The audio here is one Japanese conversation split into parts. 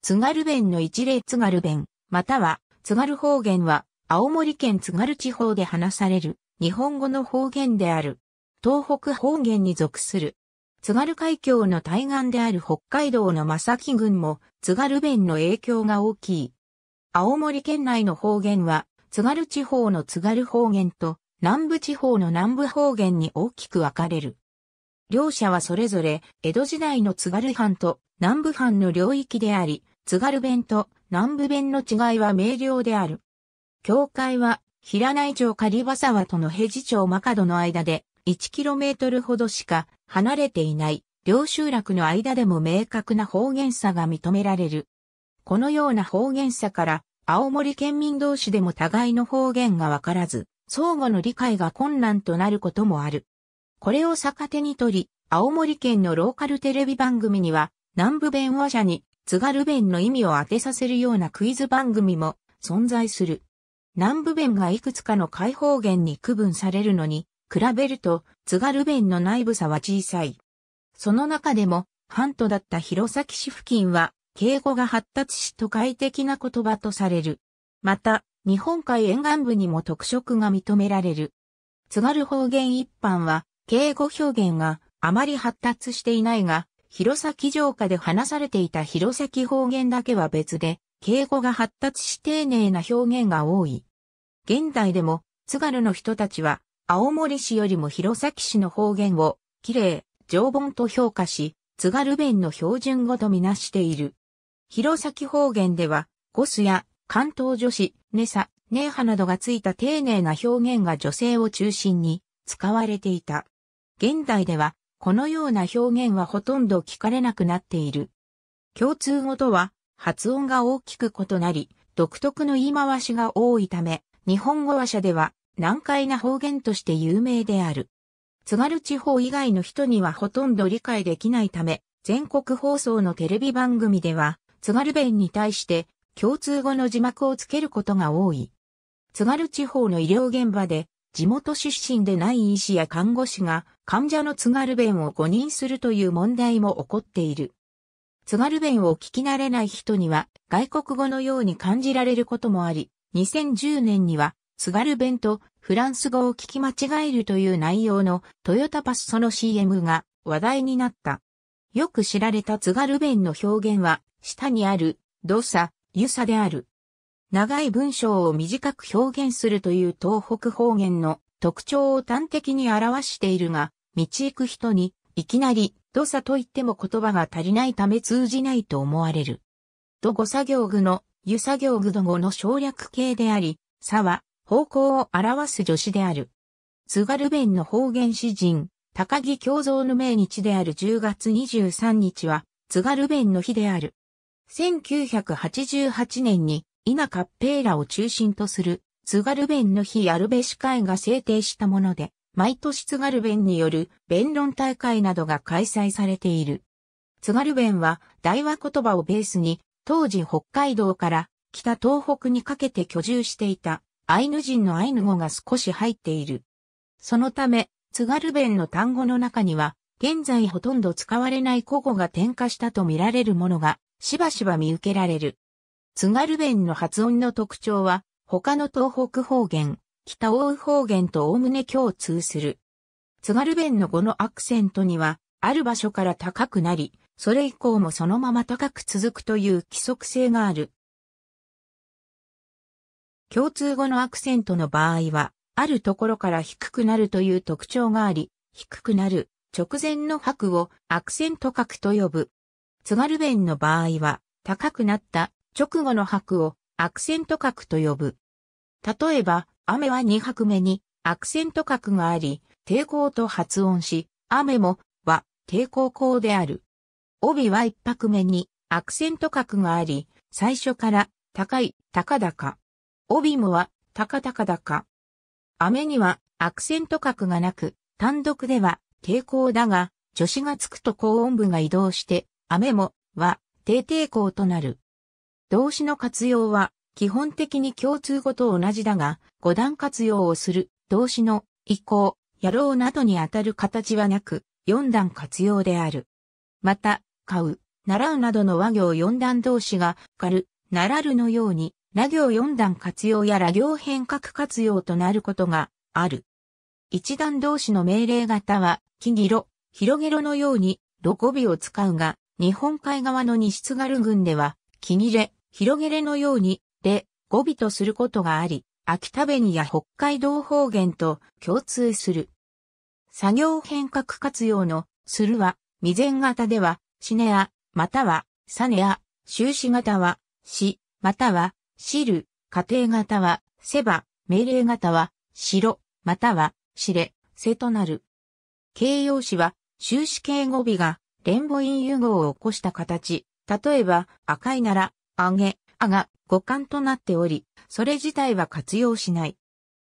津軽弁の一例津軽弁、または津軽方言は青森県津軽地方で話される日本語の方言である。東北方言に属する。津軽海峡の対岸である北海道の正木郡も津軽弁の影響が大きい。青森県内の方言は津軽地方の津軽方言と南部地方の南部方言に大きく分かれる。両者はそれぞれ江戸時代の津軽藩と南部藩の領域であり、津軽弁と南部弁の違いは明瞭である。教会は、平内町狩場沢との平ジ町マカドの間で、1km ほどしか離れていない、両集落の間でも明確な方言差が認められる。このような方言差から、青森県民同士でも互いの方言がわからず、相互の理解が困難となることもある。これを逆手にとり、青森県のローカルテレビ番組には、南部弁話者に津軽弁の意味を当てさせるようなクイズ番組も存在する。南部弁がいくつかの開放言に区分されるのに、比べると津軽弁の内部差は小さい。その中でも、半島だった弘前市付近は、敬語が発達し都会的な言葉とされる。また、日本海沿岸部にも特色が認められる。津軽方言一般は、敬語表現があまり発達していないが、弘前城下で話されていた弘前方言だけは別で、敬語が発達し丁寧な表現が多い。現代でも、津軽の人たちは、青森市よりも弘前市の方言を、綺麗、常盆と評価し、津軽弁の標準語とみなしている。弘前方言では、ゴスや関東女子、ネサ、ネーハなどがついた丁寧な表現が女性を中心に使われていた。現代ではこのような表現はほとんど聞かれなくなっている。共通語とは発音が大きく異なり、独特の言い回しが多いため、日本語話者では難解な方言として有名である。津軽地方以外の人にはほとんど理解できないため、全国放送のテレビ番組では、津軽弁に対して共通語の字幕をつけることが多い。津軽地方の医療現場で、地元出身でない医師や看護師が患者の津軽弁を誤認するという問題も起こっている。津軽弁を聞き慣れない人には外国語のように感じられることもあり、2010年には津軽弁とフランス語を聞き間違えるという内容のトヨタパスその CM が話題になった。よく知られた津軽弁の表現は下にある動作、ゆさである。長い文章を短く表現するという東北方言の特徴を端的に表しているが、道行く人に、いきなり、土佐と言っても言葉が足りないため通じないと思われる。土語作業具の、湯作業具土後の省略形であり、差は、方向を表す助詞である。津軽弁の方言詩人、高木京造の命日である10月23日は、津軽弁の日である。1988年に、稲カッペーラを中心とする、津軽弁の日やるべし会が制定したもので、毎年津軽弁による弁論大会などが開催されている。津軽弁は大和言葉をベースに当時北海道から北東北にかけて居住していたアイヌ人のアイヌ語が少し入っている。そのため津軽弁の単語の中には現在ほとんど使われない古語が添加したと見られるものがしばしば見受けられる。津軽弁の発音の特徴は他の東北方言、北欧方言と概ね共通する。津軽弁の語のアクセントには、ある場所から高くなり、それ以降もそのまま高く続くという規則性がある。共通語のアクセントの場合は、あるところから低くなるという特徴があり、低くなる直前の白をアクセント角と呼ぶ。津軽弁の場合は、高くなった直後の白をアクセント角と呼ぶ。例えば、雨は2拍目にアクセント角があり、抵抗と発音し、雨もは抵抗項である。帯は1拍目にアクセント角があり、最初から高い、高々。帯もは高々高。雨にはアクセント角がなく、単独では抵抗だが、助詞がつくと高音部が移動して、雨もは低抵抗となる。動詞の活用は基本的に共通語と同じだが、五段活用をする動詞の移行、野郎などに当たる形はなく、四段活用である。また、買う、習うなどの和行四段動詞が、かる、習るのように、ら行四段活用やら行変革活用となることがある。一段動詞の命令型は、木ぎろ、広げろのように、ロコビを使うが、日本海側の西津軽郡では、木切れ、広げれのように、で語尾とすることがあり、秋田弁や北海道方言と共通する。作業変革活用のするは、未然型では、しねや、または、さねや、終止型は、し、または、しる、家庭型は、せば、命令型は、しろ、または、しれ、せとなる。形容詞は、終止形語尾が、連母音融合を起こした形。例えば、赤いなら、あげ、あが、互換となっており、それ自体は活用しない。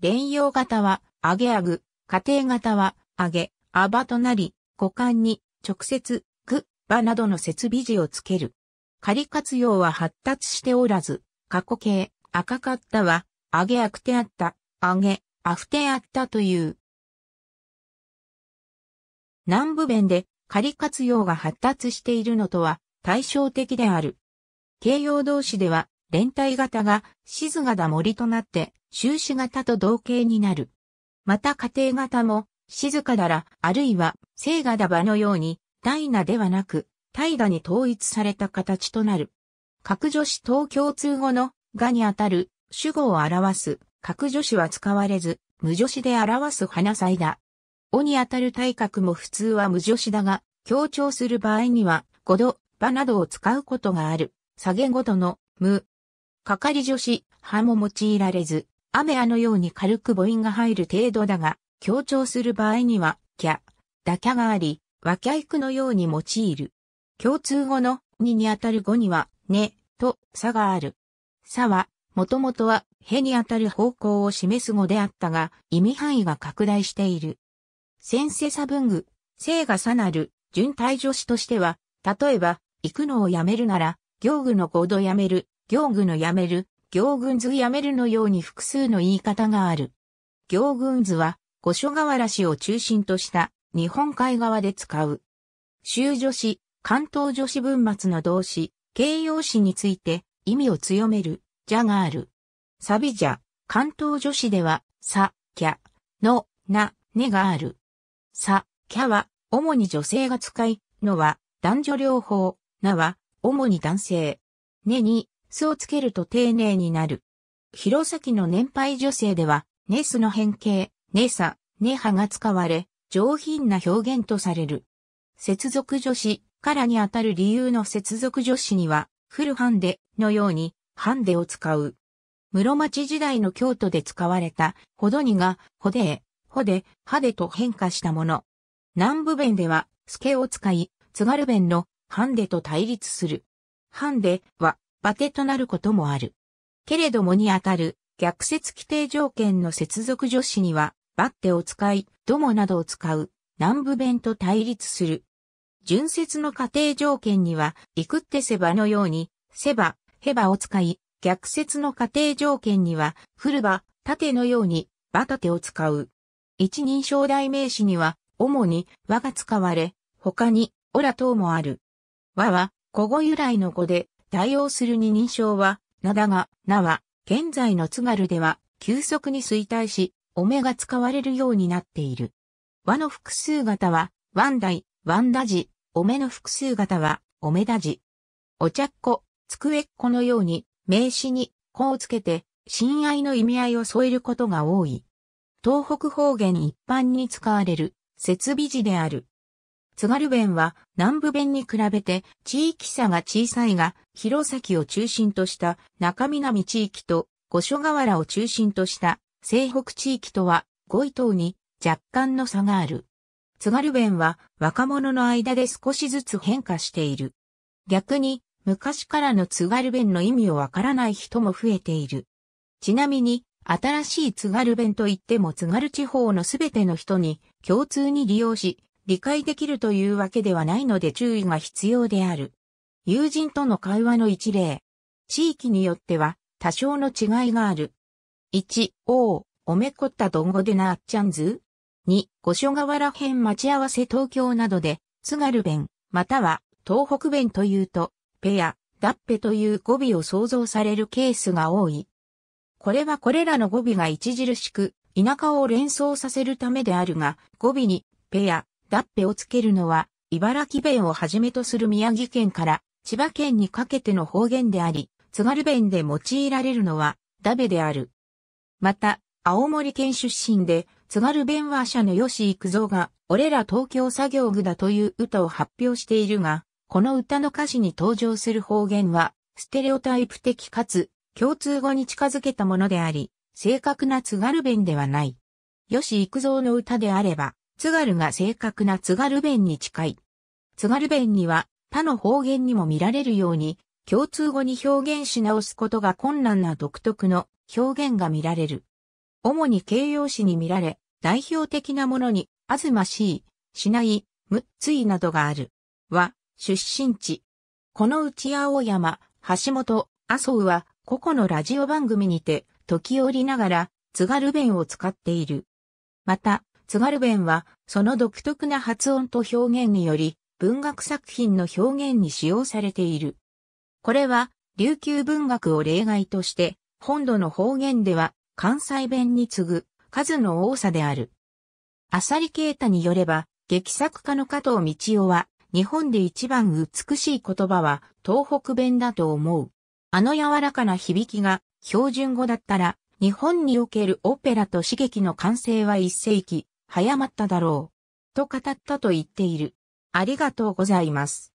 連用型は、あげあぐ、家庭型は、あげ、あばとなり、互換に、直接、く、ばなどの設備字をつける。仮活用は発達しておらず、過去形、赤かったは、あげあくてあった、あげ、あふてあったという。南部弁で仮活用が発達しているのとは対照的である。形容動詞では連帯型が静型森となって終始型と同型になる。また家庭型も静かだら、あるいは静がだ場のように大なではなく大なに統一された形となる。各助詞等共通語のがにあたる主語を表す各助詞は使われず無助詞で表す花祭だ。おにあたる体格も普通は無助詞だが強調する場合には語度、場などを使うことがある。下げごとの無係助詞、はも用いられず、雨あのように軽く母音が入る程度だが、強調する場合には、キャ、だキャがあり、和キャいくのように用いる。共通語のににあたる語には、ね、と、さがある。さは、もともとは、へに当たる方向を示す語であったが、意味範囲が拡大している。先生差文具、性がさなる、順体助詞としては、例えば、行くのをやめるなら、行具の行動やめる、行軍のやめる、行軍図やめるのように複数の言い方がある。行軍図は、五所川原市を中心とした日本海側で使う。州女子、関東女子文末の動詞、形容詞について意味を強める、じゃがある。サビじゃ、関東女子では、さ、きゃ、の、な、ねがある。さ、きゃは、主に女性が使い、のは、男女両方、なは、主に男性。ねに、巣をつけると丁寧になる。弘前の年配女性では、ネスの変形、ネサ、ネハが使われ、上品な表現とされる。接続助詞からにあたる理由の接続助詞には、フルハンデのように、ハンデを使う。室町時代の京都で使われた、ほどにが、ほでえ、ほで、はでと変化したもの。南部弁では、スケを使い、津軽弁の、ハンデと対立する。ハンデは、バテとなることもある。けれどもにあたる逆説規定条件の接続助詞には、バッテを使い、ドモなどを使う、南部弁と対立する。純説の仮定条件には、いくってせばのように、せば、へばを使い、逆説の仮定条件には、フルバ、縦のように、バタテを使う。一人称代名詞には、主に、和が使われ、他に、オラ等もある。和は、古語由来の語で、対応する二人称は、だが、なは、現在の津軽では、急速に衰退し、おめが使われるようになっている。和の複数型は、ワンダイ、ワンダジ、おめの複数型は、おめだじ。お茶っ子、机っ子のように、名詞に、子をつけて、親愛の意味合いを添えることが多い。東北方言一般に使われる、設備字である。津軽弁は南部弁に比べて地域差が小さいが、弘前を中心とした中南地域と五所川原を中心とした西北地域とは5位等に若干の差がある。津軽弁は若者の間で少しずつ変化している。逆に昔からの津軽弁の意味をわからない人も増えている。ちなみに新しい津軽弁といっても津軽地方のすべての人に共通に利用し理解できるというわけではないので注意が必要である。友人との会話の一例。地域によっては多少の違いがある。1、おう、おめこったどんごでなあっちゃんず ?2、五所川原ん。待ち合わせ東京などで、津軽弁、または東北弁というと、ペア、だっぺという語尾を想像されるケースが多い。これはこれらの語尾が著しく、田舎を連想させるためであるが、語尾に、ペア、だっぺをつけるのは、茨城弁をはじめとする宮城県から千葉県にかけての方言であり、津軽弁で用いられるのは、ダベである。また、青森県出身で、津軽弁話者の吉幾三が、俺ら東京作業具だという歌を発表しているが、この歌の歌詞に登場する方言は、ステレオタイプ的かつ、共通語に近づけたものであり、正確な津軽弁ではない。吉幾三の歌であれば、津軽が正確な津軽弁に近い。津軽弁には他の方言にも見られるように、共通語に表現し直すことが困難な独特の表現が見られる。主に形容詞に見られ、代表的なものに、あずましい、しない、むっついなどがある。は、出身地。このうち青山、橋本、麻生は、個々のラジオ番組にて、時折ながら、津軽弁を使っている。また、津軽弁は、その独特な発音と表現により、文学作品の表現に使用されている。これは、琉球文学を例外として、本土の方言では、関西弁に次ぐ、数の多さである。さり啓太によれば、劇作家の加藤道夫は、日本で一番美しい言葉は、東北弁だと思う。あの柔らかな響きが、標準語だったら、日本におけるオペラと刺激の完成は一世紀、早まっただろう。と語ったと言っている。ありがとうございます。